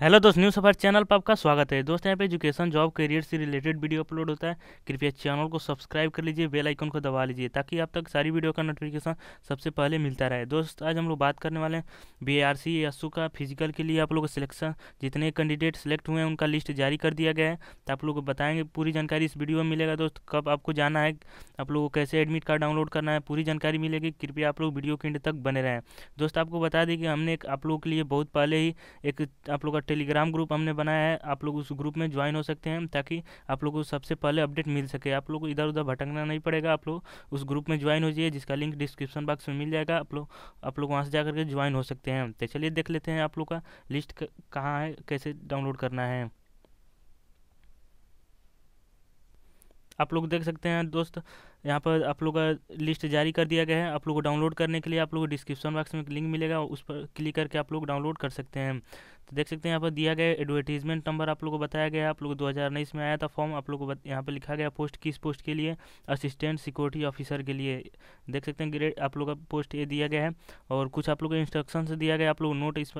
hello दोस्त news सफर channel पर आपका स्वागत है दोस्त यहाँ पे एजुकेशन जॉब करियर से रिलेटेड वीडियो अपलोड होता है कृपया चैनल को सब्सक्राइब कर लीजिए बेल आइकन को दबा लीजिए ताकि आप तक सारी वीडियो का नोटिफिकेशन सबसे पहले मिलता रहे दोस्त आज हम लोग बात करने वाले हैं बी आर सी एसू का फिजिकल के लिए आप लोग सिलेक्शन जितने कैंडिडेट सेलेक्ट हुए हैं उनका लिस्ट जारी कर दिया गया है तो आप लोग बताएंगे पूरी जानकारी इस वीडियो में मिलेगा दोस्त कब आपको जाना है आप लोग को कैसे एडमिट कार्ड डाउनलोड करना है पूरी जानकारी मिलेगी कृपया आप लोग वीडियो के एंड तक बने रहें दोस्त आपको बता दें कि हमने आप लोगों के लिए बहुत पहले ही एक आप लोग का टेलीग्राम ग्रुप हमने बनाया है आप लोग उस ग्रुप में ज्वाइन हो सकते हैं ताकि आप लोग को सबसे पहले अपडेट मिल सके आप लोग को इधर उधर भटकना नहीं पड़ेगा आप लोग उस ग्रुप में ज्वाइन हो जाइए जिसका लिंक डिस्क्रिप्शन बॉक्स में मिल जाएगा आप लोग आप लोग वहाँ से जा करके ज्वाइन हो सकते हैं तो चलिए देख लेते हैं आप लोग का लिस्ट कहाँ है कैसे डाउनलोड करना है आप लोग देख सकते हैं दोस्त यहाँ पर आप लोग का लिस्ट जारी कर दिया गया है आप लोग को डाउनलोड करने के लिए आप लोग को डिस्क्रिप्शन बॉक्स में लिंक मिलेगा उस पर क्लिक करके आप लोग डाउनलोड कर सकते हैं तो देख सकते हैं यहाँ पर दिया गया एडवर्टीजमेंट नंबर आप लोग को बताया गया आप लोग दो हज़ार में आया था फॉर्म आप लोग को यहाँ पर लिखा गया पोस्ट किस पोस्ट के लिए असिस्टेंट सिक्योरिटी ऑफिसर के लिए देख सकते हैं ग्रेड आप लोग का पोस्ट ये दिया गया है और कुछ आप लोग को इंस्ट्रक्शन दिया गया आप लोग नोट इस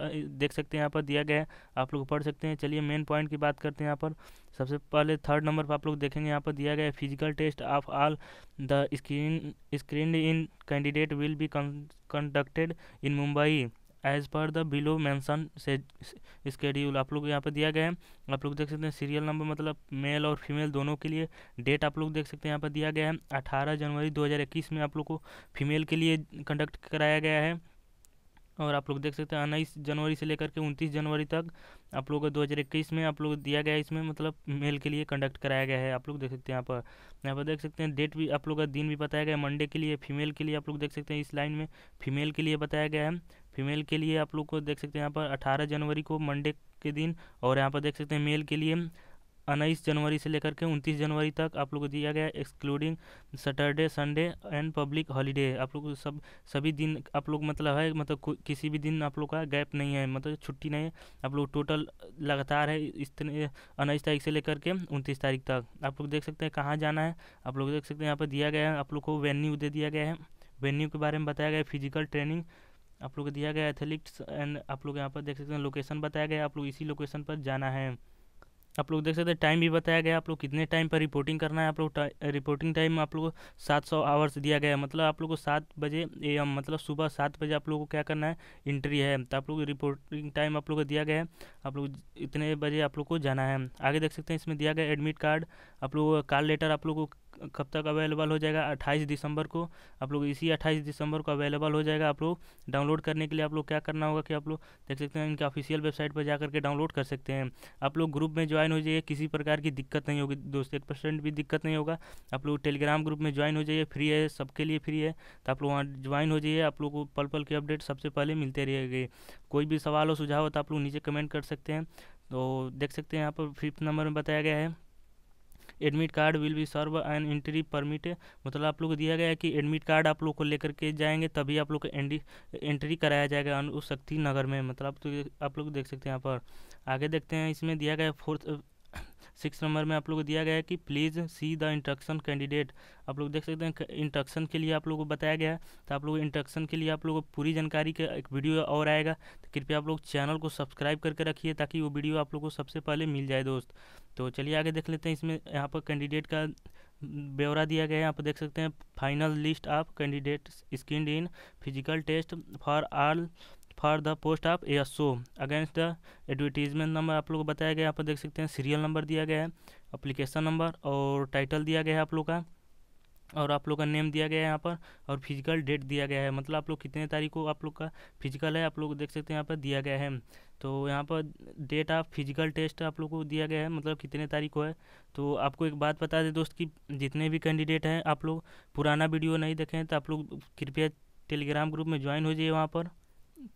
देख सकते हैं यहाँ पर दिया गया है आप लोग पढ़ सकते हैं चलिए मेन पॉइंट की बात करते हैं यहाँ पर सबसे पहले थर्ड नंबर पर आप लोग देखेंगे यहाँ पर दिया गया है physical test of all the screen screened in candidate will be conducted in Mumbai as per the below mention से स्केड्यूल आप लोग यहाँ पर दिया गया है आप लोग देख सकते हैं सीरियल नंबर मतलब मेल और फीमेल दोनों के लिए डेट आप लोग देख सकते हैं यहाँ पर दिया गया है अठारह जनवरी दो हज़ार इक्कीस में आप लोग को फीमेल के लिए कंडक्ट कराया गया है और आप लोग देख सकते हैं उन्नीस जनवरी से लेकर के उनतीस जनवरी तक आप लोगों को दो हज़ार इक्कीस में आप लोग दिया गया इसमें मतलब मेल के लिए कंडक्ट कराया गया है आप लोग देख सकते हैं यहाँ पर यहाँ पर देख सकते हैं डेट भी आप लोग का दिन भी बताया गया है मंडे के लिए फीमेल के लिए आप लोग देख सकते हैं इस लाइन में फीमेल के लिए बताया गया है फीमेल के लिए आप लोग को देख सकते हैं यहाँ पर अठारह जनवरी को मंडे के दिन और यहाँ पर देख सकते हैं मेल के लिए उन्नीस जनवरी से लेकर के उनतीस जनवरी तक आप लोग को दिया गया excluding Saturday Sunday and public holiday आप लोग सब सभी दिन आप लोग मतलब है मतलब किसी भी दिन आप लोग का गैप नहीं है मतलब छुट्टी नहीं है आप लोग टोटल लगातार है इस उन्नीस तारीख से लेकर के उनतीस तारीख तक आप लोग देख सकते हैं कहाँ जाना है आप लोग देख सकते हैं यहाँ पर दिया गया है आप लोग को वेन्यू दे दिया गया है वेन्यू के बारे में बताया गया फिजिकल ट्रेनिंग आप लोग को दिया गया एथलीट्स एंड आप लोग यहाँ पर देख सकते हैं लोकेशन बताया गया आप लोग इसी लोकेशन पर जाना है आप लोग देख सकते हैं टाइम भी बताया गया आप लोग कितने टाइम पर रिपोर्टिंग करना है आप लोग रिपोर्टिंग टाइम आप लोग को सात सौ आवर्स दिया गया है मतलब आप लोग को सात बजे ए एम मतलब सुबह सात बजे आप लोग को क्या करना है इंट्री है तो आप लोग रिपोर्टिंग टाइम आप लोग को दिया गया है आप लोग इतने बजे आप लोग को जाना है आगे देख सकते हैं इसमें दिया गया एडमिट कार्ड आप लोग कॉल लेटर आप लोग को कब तक अवेलेबल हो जाएगा 28 दिसंबर को आप लोग इसी 28 दिसंबर को अवेलेबल हो जाएगा आप लोग डाउनलोड करने के लिए आप लोग क्या करना होगा कि आप लोग देख सकते हैं इनके ऑफिशियल वेबसाइट पर जा करके डाउनलोड कर सकते हैं आप लोग ग्रुप में ज्वाइन हो जाइए किसी प्रकार की दिक्कत नहीं होगी दोस्त एक परसेंट भी दिक्कत नहीं होगा आप लोग टेलीग्राम ग्रुप में ज्वाइन हो जाइए फ्री है सबके लिए फ्री है तो आप लोग वहाँ ज्वाइन हो जाइए आप लोग को पल पल के अपडेट सबसे पहले मिलते रहेगी कोई भी सवाल हो सुझाव हो तो आप लोग नीचे कमेंट कर सकते हैं तो देख सकते हैं यहाँ पर फिफ्थ नंबर में बताया गया है admit card will be serve and entry permit मतलब आप लोग को दिया गया है कि एडमिट कार्ड आप लोग को लेकर के जाएंगे तभी आप लोग को एंट्री कराया जाएगा अनुशक्ति नगर में मतलब आप, तो आप लोग देख सकते हैं यहाँ पर आगे देखते हैं इसमें दिया गया फोर्थ सिक्स नंबर में आप लोग को दिया गया है कि please see the instruction candidate आप लोग देख सकते हैं इंट्रक्शन के लिए आप लोग को बताया गया है तो आप लोग इंट्रक्शन के लिए आप लोगों को पूरी जानकारी का एक वीडियो और आएगा तो कृपया आप लोग चैनल को सब्सक्राइब करके रखिए ताकि वो वीडियो आप लोग को सबसे पहले मिल जाए दोस्त तो चलिए आगे देख लेते हैं इसमें यहाँ पर कैंडिडेट का ब्यौरा दिया गया है यहाँ पर देख सकते हैं final list of candidate screened in physical test for all for the post of A S O against the advertisement number आप लोग को बताया गया यहाँ पर देख सकते हैं सीरियल नंबर दिया गया है अप्लीकेशन नंबर और टाइटल दिया गया है आप लोग का और आप लोग का नेम दिया गया है यहाँ पर और फिजिकल डेट दिया गया है मतलब आप लोग कितने तारीख को आप लोग का फिजिकल है आप लोग देख सकते हैं यहाँ पर दिया गया है तो यहाँ पर डेट ऑफ फिजिकल टेस्ट आप लोग को दिया गया है मतलब कितने तारीख को है तो आपको एक बात बता दें दोस्त कि जितने भी कैंडिडेट हैं आप लोग पुराना वीडियो नहीं देखें तो आप लोग कृपया टेलीग्राम ग्रुप में ज्वाइन हो जाइए वहाँ पर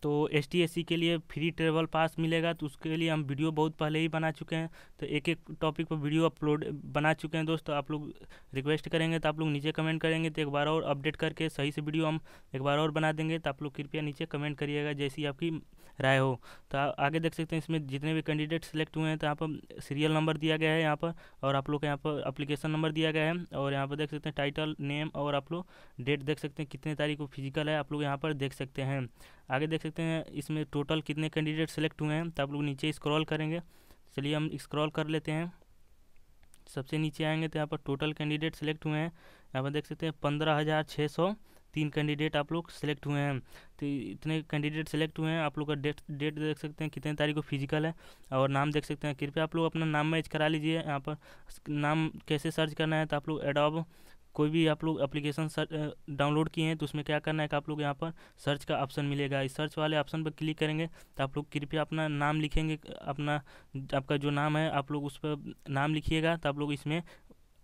तो एस टी के लिए फ्री ट्रेवल पास मिलेगा तो उसके लिए हम वीडियो बहुत पहले ही बना चुके हैं तो एक एक टॉपिक पर वीडियो अपलोड बना चुके हैं दोस्तों तो आप लोग रिक्वेस्ट करेंगे तो आप लोग नीचे कमेंट करेंगे तो एक बार और अपडेट करके सही से वीडियो हम एक बार और बना देंगे तो आप लोग कृपया नीचे कमेंट करिएगा जैसी आपकी राय हो तो आगे देख सकते हैं इसमें जितने भी कैंडिडेट सेलेक्ट हुए हैं तो यहाँ पर सीरियल नंबर दिया गया है यहाँ पर और आप लोग के यहाँ पर अप्लीकेशन नंबर दिया गया है और यहाँ पर देख सकते हैं टाइटल नेम और आप लोग डेट देख सकते हैं कितने तारीख को फिजिकल है आप लोग यहाँ पर देख सकते हैं आगे देख सकते हैं इसमें टोटल कितने कैंडिडेट सेलेक्ट हुए हैं तो आप लोग नीचे स्क्रॉल करेंगे चलिए हम स्क्रॉल कर लेते हैं सबसे नीचे आएंगे तो यहाँ पर टोटल कैंडिडेट सेलेक्ट हुए हैं यहाँ पर देख सकते हैं पंद्रह हज़ार छः सौ तीन कैंडिडेट आप लोग सेलेक्ट हुए हैं तो इतने कैंडिडेट सेलेक्ट हुए हैं आप लोग का डेट डेट देख सकते हैं कितने तारीख को फिजिकल है और नाम देख सकते हैं कृपया आप लोग अपना नाम मैच करा लीजिए यहाँ पर नाम कैसे सर्च करना है तो आप लोग एडॉब कोई भी आप लोग एप्लीकेशन डाउनलोड किए हैं तो उसमें क्या करना है कि आप लोग यहाँ पर सर्च का ऑप्शन मिलेगा इस सर्च वाले ऑप्शन पर क्लिक करेंगे तो आप लोग कृपया अपना नाम लिखेंगे अपना आपका जो नाम है आप लोग उस पर नाम लिखिएगा तो आप लोग इसमें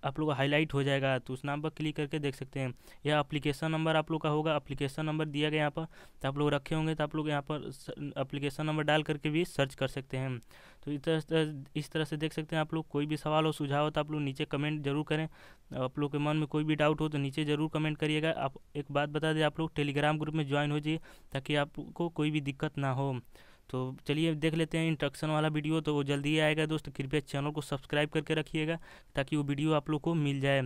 आप लोग का हाईलाइट हो जाएगा तो उस नाम पर क्लिक करके देख सकते हैं यह अप्लीकेशन नंबर आप लोग का होगा अप्लीकेशन नंबर दिया गया यहाँ पर तो आप लोग रखे होंगे तो आप लोग यहाँ पर अप्लीकेशन नंबर डाल करके भी सर्च कर सकते हैं तो इस तरह इस तरह से देख सकते हैं आप लोग कोई भी सवाल हो सुझाव हो तो आप लोग नीचे कमेंट जरूर करें आप लोग के मन में कोई भी डाउट हो तो नीचे जरूर कमेंट करिएगा आप एक बात बता दें आप लोग टेलीग्राम ग्रुप में ज्वाइन हो जाइए ताकि आपको कोई भी दिक्कत ना हो तो चलिए देख लेते हैं इंट्रक्शन वाला वीडियो तो वो जल्दी ही आएगा दोस्त कृपया चैनल को सब्सक्राइब करके रखिएगा ताकि वो वीडियो आप लोग को मिल जाए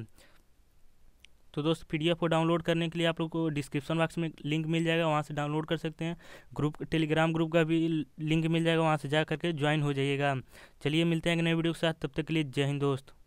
तो दोस्त पी डी को डाउनलोड करने के लिए आप लोग को डिस्क्रिप्शन बॉक्स में लिंक मिल जाएगा वहाँ से डाउनलोड कर सकते हैं ग्रुप टेलीग्राम ग्रुप का भी लिंक मिल जाएगा वहाँ से जा करके ज्वाइन हो जाइएगा चलिए मिलते हैं एक नए वीडियो के साथ तब तक के लिए जय हिंद दोस्त